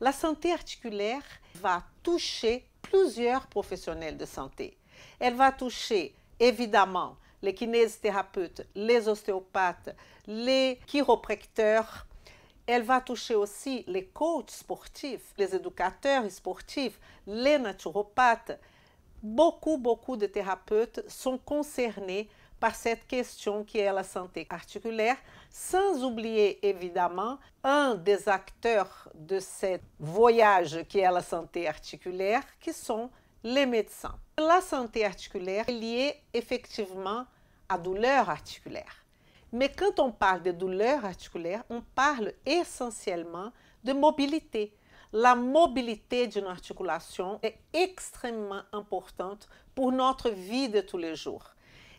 la santé articulaire va toucher plusieurs professionnels de santé. Elle va toucher évidemment les kinésithérapeutes, les ostéopathes, les chiropracteurs. Elle va toucher aussi les coachs sportifs, les éducateurs sportifs, les naturopathes. Beaucoup, beaucoup de thérapeutes sont concernés par cette question qui est la santé articulaire, sans oublier évidemment un des acteurs de ce voyage qui est la santé articulaire, qui sont les médecins. La santé articulaire est liée effectivement à douleur articulaire. Mais quand on parle de douleur articulaire, on parle essentiellement de mobilité. La mobilité d'une articulation est extrêmement importante pour notre vie de tous les jours.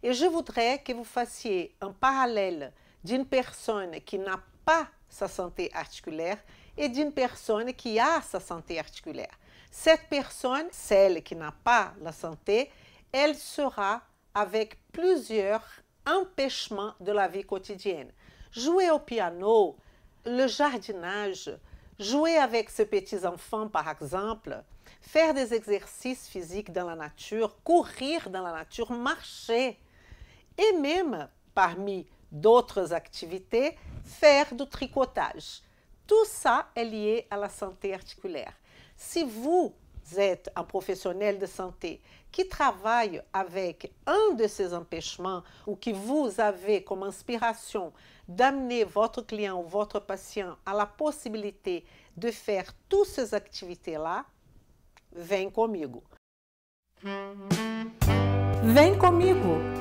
Et je voudrais que vous fassiez un parallèle d'une personne qui n'a pas sa santé articulaire et d'une personne qui a sa santé articulaire. Cette personne, celle qui n'a pas la santé, elle sera avec plusieurs empêchements de la vie quotidienne. Jouer au piano, le jardinage, jouer avec ses petits-enfants par exemple, faire des exercices physiques dans la nature, courir dans la nature, marcher, et même, parmi d'autres activités, faire du tricotage. Tout ça est lié à la santé articulaire. Si vous êtes un professionnel de santé qui travaille avec un de ces empêchements ou que vous avez comme inspiration d'amener votre client ou votre patient à la possibilité de faire toutes ces activités-là, moi. comigo. avec comigo!